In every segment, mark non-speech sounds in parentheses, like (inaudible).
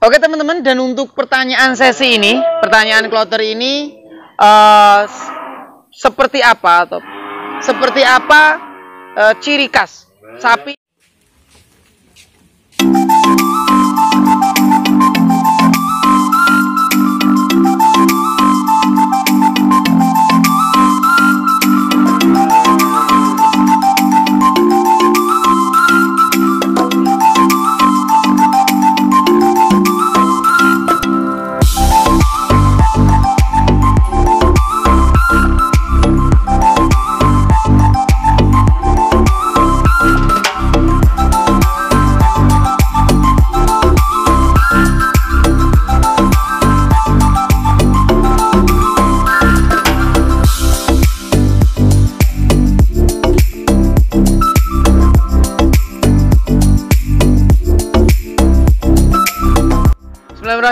Oke teman-teman dan untuk pertanyaan sesi ini, pertanyaan kloter ini uh, seperti apa atau seperti apa uh, ciri khas sapi?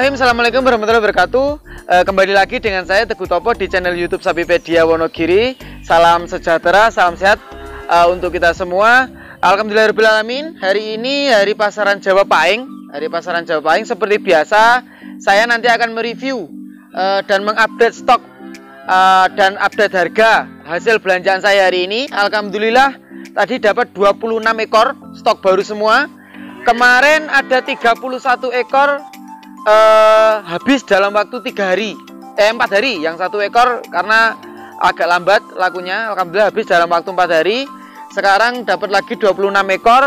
Bismillahirrahmanirrahim Assalamualaikum warahmatullahi wabarakatuh e, Kembali lagi dengan saya Teguh Topo di channel Youtube Sapipedia Wonogiri Salam sejahtera, salam sehat e, untuk kita semua Alhamdulillahirrahmanirrahim Hari ini hari pasaran Jawa Pahing Hari pasaran Jawa Pahing seperti biasa Saya nanti akan mereview e, dan mengupdate stok e, Dan update harga hasil belanjaan saya hari ini Alhamdulillah tadi dapat 26 ekor stok baru semua Kemarin ada 31 ekor uh, habis dalam waktu tiga hari, eh empat hari. Yang satu ekor karena agak lambat lakunya, alhamdulillah habis dalam waktu empat hari. Sekarang dapat lagi 26 ekor.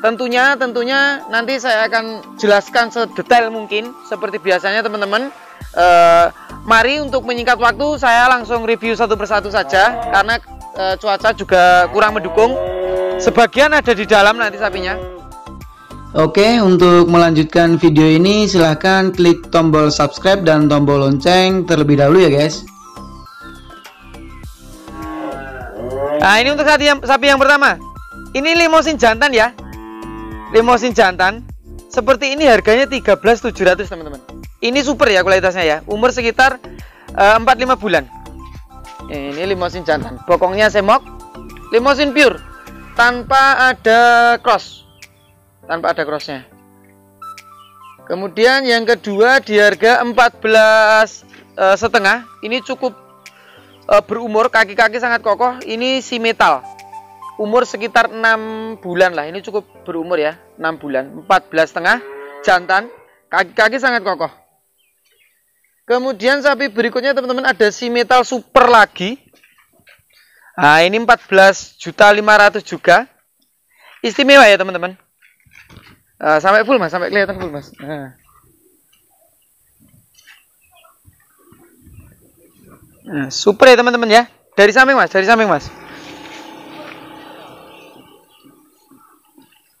Tentunya, tentunya nanti saya akan jelaskan sedetail mungkin seperti biasanya teman-teman. Uh, mari untuk menyingkat waktu saya langsung review satu persatu saja karena uh, cuaca juga kurang mendukung. Sebagian ada di dalam nanti sapinya. Oke, untuk melanjutkan video ini silahkan klik tombol subscribe dan tombol lonceng terlebih dahulu ya guys. Nah ini untuk sapi yang, sapi yang pertama. Ini limosin jantan ya. Limosin jantan. Seperti ini harganya 13.700 teman-teman. Ini super ya kualitasnya ya. Umur sekitar uh, eh, 45 bulan. Ini limosin jantan. Bokongnya semok. Limosin pure. Tanpa ada cross tanpa ada crossnya kemudian yang kedua di harga 14 eh, setengah ini cukup eh, berumur kaki-kaki sangat kokoh ini si metal umur sekitar 6 bulan lah ini cukup berumur ya 6 bulan 14 setengah jantan kaki-kaki sangat kokoh Kemudian sapi berikutnya teman-teman ada si metal super lagi. Nah ini 14 juta 500 juga. Istimewa ya teman-teman. Uh, sampai full mas, sampai kelihatan full mas. Nah. Nah, super ya teman-teman ya. Dari samping mas, dari samping mas.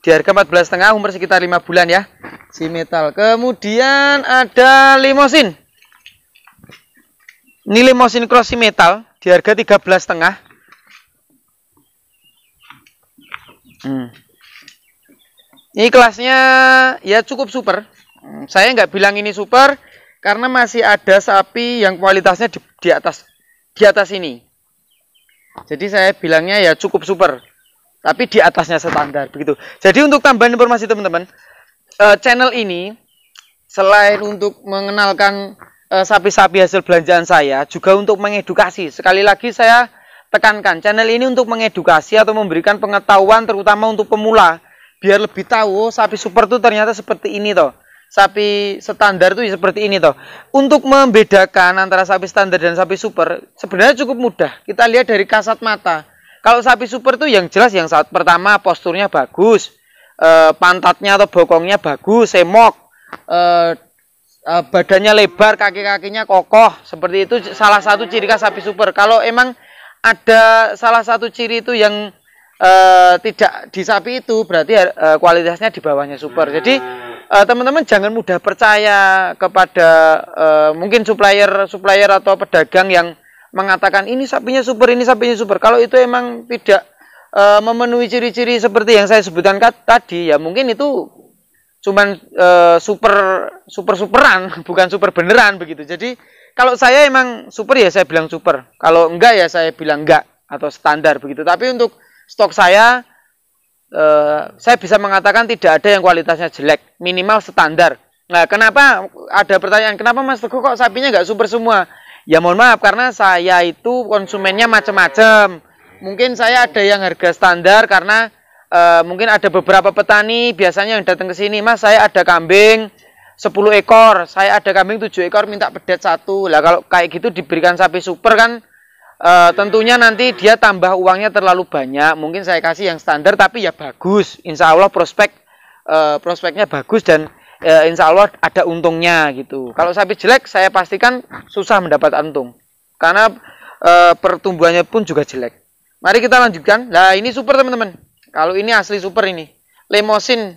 Di harga setengah umur sekitar 5 bulan ya. Si metal. Kemudian ada limosin. Ini limosin cross si metal di harga setengah. Hmm. Ini kelasnya ya cukup super. Hmm, saya nggak bilang ini super karena masih ada sapi yang kualitasnya di, di atas di atas ini. Jadi saya bilangnya ya cukup super. Tapi di atasnya standar begitu. Jadi untuk tambahan informasi teman-teman, eh, channel ini selain untuk mengenalkan eh, sapi-sapi hasil belanjaan saya, juga untuk mengedukasi. Sekali lagi saya tekankan channel ini untuk mengedukasi atau memberikan pengetahuan terutama untuk pemula biar lebih tahu oh, sapi super tuh ternyata seperti ini toh sapi standar tuh ya seperti ini toh untuk membedakan antara sapi standar dan sapi super sebenarnya cukup mudah kita lihat dari kasat mata kalau sapi super tuh yang jelas yang saat pertama posturnya bagus e, pantatnya atau bokongnya bagus semok e, e, badannya lebar kaki kakinya kokoh seperti itu salah satu ciri khas sapi super kalau emang ada salah satu ciri itu yang uh, tidak di sapi itu berarti uh, kualitasnya di bawahnya super. Jadi eh, teman-teman uh, jangan mudah percaya kepada uh, mungkin supplier supplier atau pedagang yang mengatakan ini sapinya super, ini sapinya super. Kalau itu emang tidak uh, memenuhi ciri-ciri seperti yang saya sebutkan tadi, ya mungkin itu cuman uh, super super superan, (laughs) bukan super beneran begitu. Jadi kalau saya emang super ya saya bilang super. Kalau enggak ya saya bilang enggak atau standar begitu. Tapi untuk stok saya eh, saya bisa mengatakan tidak ada yang kualitasnya jelek, minimal standar. Nah, kenapa ada pertanyaan, kenapa Mas Teguh kok sapinya nggak super semua? Ya mohon maaf, karena saya itu konsumennya macam-macam. Mungkin saya ada yang harga standar karena Uh, mungkin ada beberapa petani biasanya yang datang ke sini, Mas saya ada kambing 10 ekor, saya ada kambing 7 ekor minta pedet satu. Lah kalau kayak gitu diberikan sapi super kan e, tentunya nanti dia tambah uangnya terlalu banyak. Mungkin saya kasih yang standar, tapi ya bagus. Insya Allah prospek e, prospeknya bagus dan e, insya Allah ada untungnya gitu. Kalau sapi jelek, saya pastikan susah mendapat untung karena pertumbuhannya pun juga jelek. Mari kita lanjutkan. Nah ini super teman-teman. Kalau ini asli super ini, lemosin,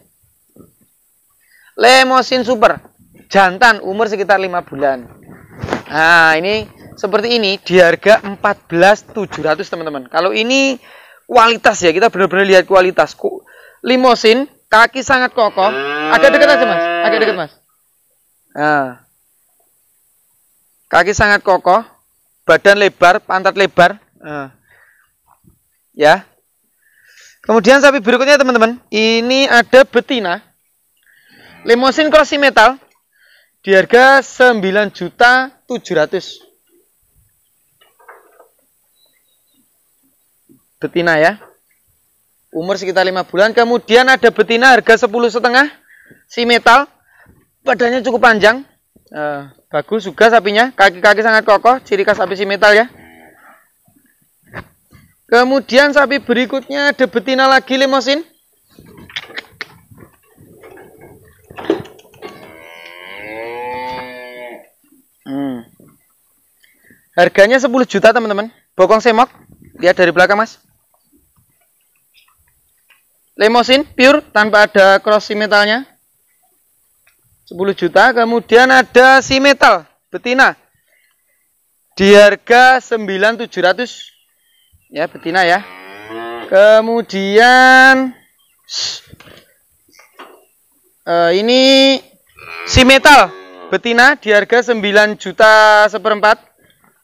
lemosin super, jantan umur sekitar lima bulan. Nah ini seperti ini di harga 14.700 teman-teman. Kalau ini kualitas ya, kita benar-benar lihat kualitas. Limosin, kaki sangat kokoh. Agak dekat aja mas, agak dekat mas. Nah. Kaki sangat kokoh, badan lebar, pantat lebar. Nah. Ya. Kemudian sapi berikutnya teman-teman, ini ada betina. Limosin crossy metal di harga 9 juta ratus. betina ya. Umur sekitar 5 bulan. Kemudian ada betina harga 10 setengah. Si metal. Badannya cukup panjang. Uh, bagus juga sapinya. Kaki-kaki sangat kokoh. Ciri khas sapi si metal ya. Kemudian sapi berikutnya ada betina lagi limosin. Hmm. Harganya 10 juta teman-teman. Bokong semok. Lihat dari belakang mas. Lemosin pure tanpa ada cross simetalnya. 10 juta. Kemudian ada simetal betina. Di harga 9.700. Ya, betina ya. Kemudian uh, ini simetal betina di harga 9 juta seperempat.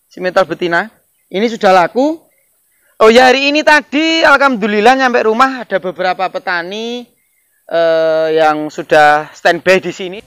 Simetal betina. Ini sudah laku Oh ya hari ini tadi alhamdulillah nyampe rumah ada beberapa petani eh, yang sudah standby di sini.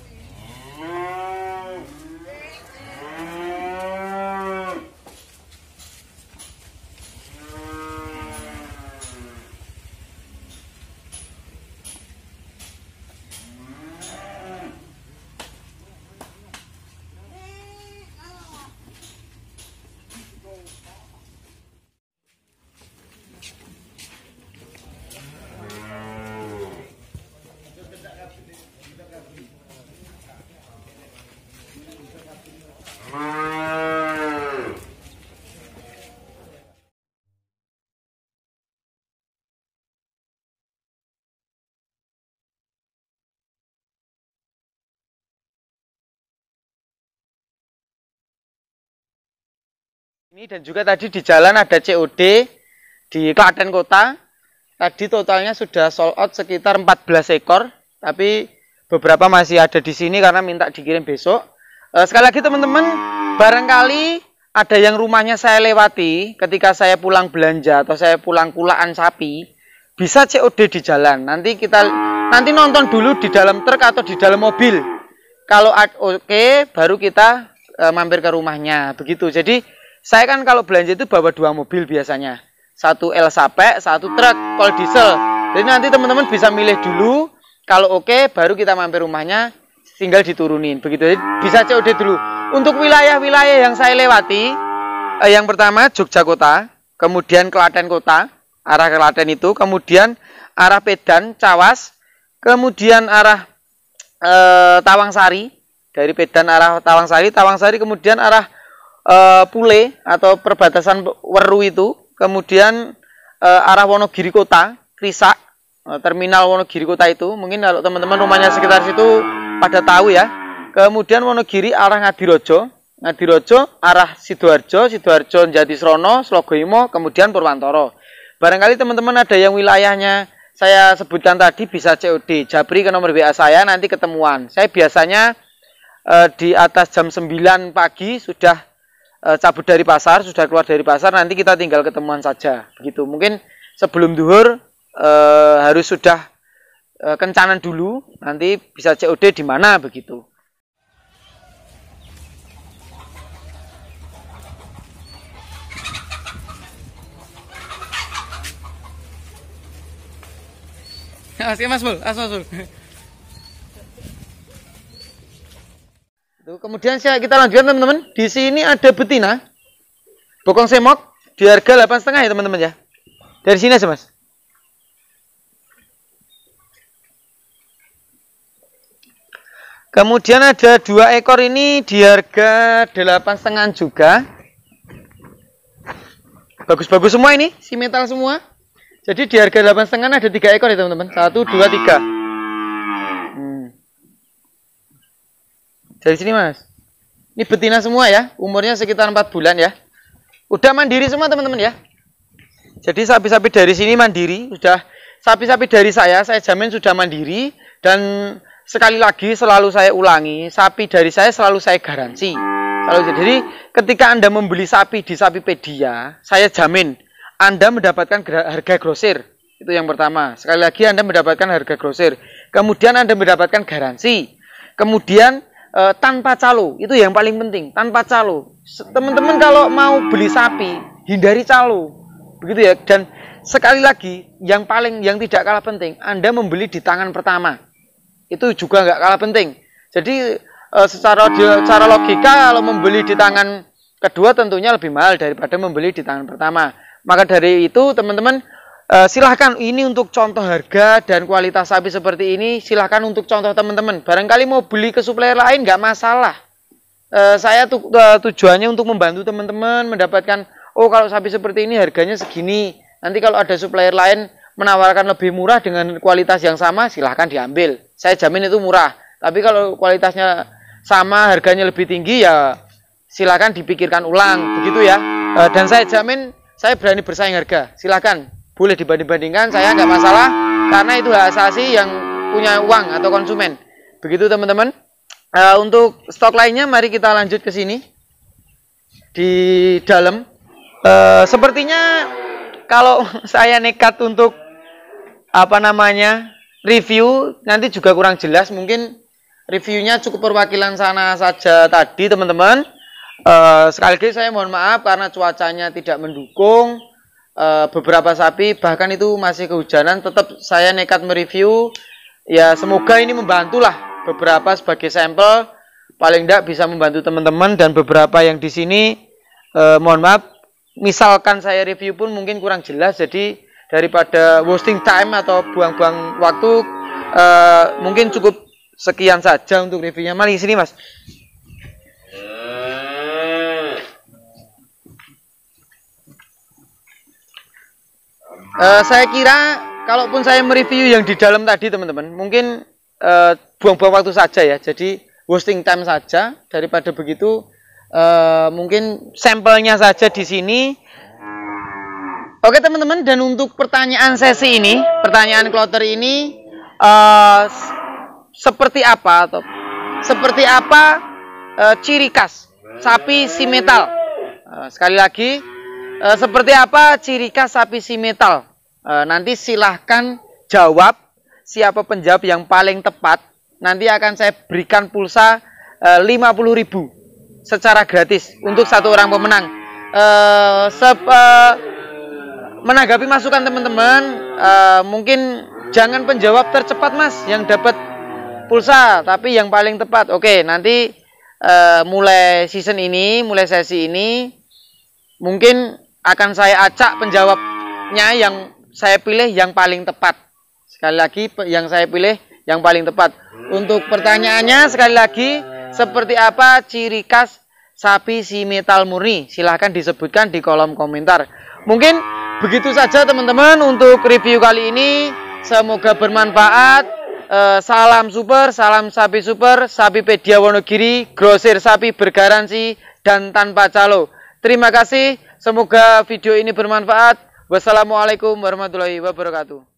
Ini dan juga tadi di jalan ada COD di Klaten Kota. Tadi totalnya sudah sold out sekitar 14 ekor, tapi beberapa masih ada di sini karena minta dikirim besok. Eh, sekali lagi teman-teman, barangkali ada yang rumahnya saya lewati ketika saya pulang belanja atau saya pulang kulaan sapi, bisa COD di jalan. Nanti kita nanti nonton dulu di dalam truk atau di dalam mobil. Kalau oke, okay, baru kita eh, mampir ke rumahnya. Begitu. Jadi saya kan kalau belanja itu bawa dua mobil biasanya. Satu L Sape, satu truk, kol diesel. Jadi nanti teman-teman bisa milih dulu. Kalau oke, okay, baru kita mampir rumahnya, tinggal diturunin. Begitu, Jadi bisa COD dulu. Untuk wilayah-wilayah yang saya lewati, eh, yang pertama Jogja Kota, kemudian Kelaten Kota, arah Kelaten itu, kemudian arah Pedan, Cawas, kemudian arah eh, Sari dari Pedan arah Tawang Sari kemudian arah Eh, Pule atau perbatasan Weru itu, kemudian uh, arah Wonogiri Kota, Krisak, eh, terminal Wonogiri Kota itu, mungkin kalau teman-teman rumahnya sekitar situ pada tahu ya. Kemudian Wonogiri arah Ngadirojo, Ngadirojo arah Sidoarjo, Sidoarjo jadi Srono, Slogoimo, kemudian Purwantoro. Barangkali teman-teman ada yang wilayahnya saya sebutkan tadi bisa COD. Jabri ke nomor WA saya nanti ketemuan. Saya biasanya di atas jam 9 pagi sudah Eh, cabut dari pasar, sudah keluar dari pasar, nanti kita tinggal ketemuan saja. Begitu. Mungkin sebelum duhur e, harus sudah e, eh, kencanan dulu, nanti bisa COD di mana begitu. Asik Mas Bul, Mas Bul. Kemudian saya kita lanjutkan teman-teman. Di sini ada betina. Bokong semok di harga 8,5 ya teman-teman ya. Dari sini aja mas. Kemudian ada dua ekor ini di harga delapan setengah juga. Bagus-bagus semua ini, si metal semua. Jadi di harga delapan setengah ada tiga ekor ya teman-teman. Satu, dua, tiga. Dari sini mas. Ini betina semua ya. Umurnya sekitar 4 bulan ya. Udah mandiri semua teman-teman ya. Jadi sapi-sapi dari sini mandiri. Sudah sapi-sapi dari saya, saya jamin sudah mandiri. Dan sekali lagi selalu saya ulangi, sapi dari saya selalu saya garansi. Selalu jadi ketika Anda membeli sapi di Sapipedia, saya jamin Anda mendapatkan harga grosir. Itu yang pertama. Sekali lagi Anda mendapatkan harga grosir. Kemudian Anda mendapatkan garansi. Kemudian e, tanpa calo itu yang paling penting tanpa calo teman-teman kalau mau beli sapi hindari calo begitu ya dan sekali lagi yang paling yang tidak kalah penting anda membeli di tangan pertama itu juga nggak kalah penting jadi e, secara secara logika kalau membeli di tangan kedua tentunya lebih mahal daripada membeli di tangan pertama maka dari itu teman-teman Uh, silahkan ini untuk contoh harga dan kualitas sapi seperti ini silahkan untuk contoh teman-teman barangkali mau beli ke supplier lain nggak masalah uh, saya tu, uh, tujuannya untuk membantu teman-teman mendapatkan oh kalau sapi seperti ini harganya segini nanti kalau ada supplier lain menawarkan lebih murah dengan kualitas yang sama silahkan diambil saya jamin itu murah tapi kalau kualitasnya sama harganya lebih tinggi ya silahkan dipikirkan ulang begitu ya uh, dan saya jamin saya berani bersaing harga silahkan boleh dibanding-bandingkan saya nggak masalah karena itu hak asasi yang punya uang atau konsumen begitu teman-teman uh, untuk stok lainnya mari kita lanjut ke sini di dalam uh, sepertinya kalau (laughs) saya nekat untuk apa namanya review nanti juga kurang jelas mungkin reviewnya cukup perwakilan sana saja tadi teman-teman uh, sekali lagi saya mohon maaf karena cuacanya tidak mendukung e, beberapa sapi bahkan itu masih kehujanan tetap saya nekat mereview ya semoga ini membantulah beberapa sebagai sampel paling tidak bisa membantu teman-teman dan beberapa yang di sini e, mohon maaf misalkan saya review pun mungkin kurang jelas jadi daripada wasting time atau buang-buang waktu e, mungkin cukup sekian saja untuk reviewnya mari sini mas Eh, saya kira kalaupun saya mereview yang di dalam tadi teman-teman, mungkin buang eh, buang-buang waktu saja ya. Jadi wasting time saja daripada begitu uh, mungkin sampelnya saja di sini. Oke teman-teman dan untuk pertanyaan sesi ini, pertanyaan kloter ini uh, seperti apa atau seperti apa uh, ciri khas sapi simetal? Uh, sekali lagi E, seperti apa ciri khas sapi simetal? E, eh, nanti silahkan jawab siapa penjawab yang paling tepat. Nanti akan saya berikan pulsa eh, lima puluh ribu secara gratis untuk satu orang pemenang. E, sep, e, menanggapi masukan teman-teman, e, mungkin jangan penjawab tercepat mas yang dapat pulsa, tapi yang paling tepat. Oke, nanti e, mulai season ini, mulai sesi ini, mungkin akan saya acak penjawabnya yang saya pilih yang paling tepat. Sekali lagi yang saya pilih yang paling tepat. Untuk pertanyaannya sekali lagi seperti apa ciri khas sapi si metal murni? Silahkan disebutkan di kolom komentar. Mungkin begitu saja teman-teman untuk review kali ini. Semoga bermanfaat. Eh, salam super, salam sapi super, sapi pedia Wonogiri, grosir sapi bergaransi dan tanpa calo. Terima kasih. Semoga video ini bermanfaat. Wassalamualaikum warahmatullahi wabarakatuh.